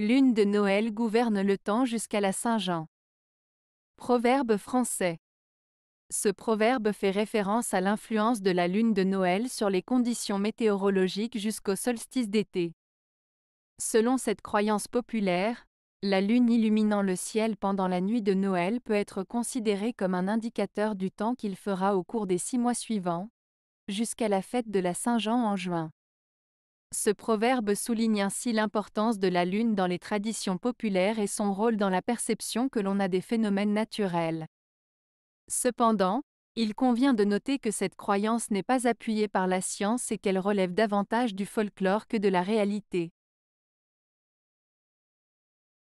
Lune de Noël gouverne le temps jusqu'à la Saint-Jean. Proverbe français. Ce proverbe fait référence à l'influence de la lune de Noël sur les conditions météorologiques jusqu'au solstice d'été. Selon cette croyance populaire, la lune illuminant le ciel pendant la nuit de Noël peut être considérée comme un indicateur du temps qu'il fera au cours des six mois suivants, jusqu'à la fête de la Saint-Jean en juin. Ce proverbe souligne ainsi l'importance de la lune dans les traditions populaires et son rôle dans la perception que l'on a des phénomènes naturels. Cependant, il convient de noter que cette croyance n'est pas appuyée par la science et qu'elle relève davantage du folklore que de la réalité.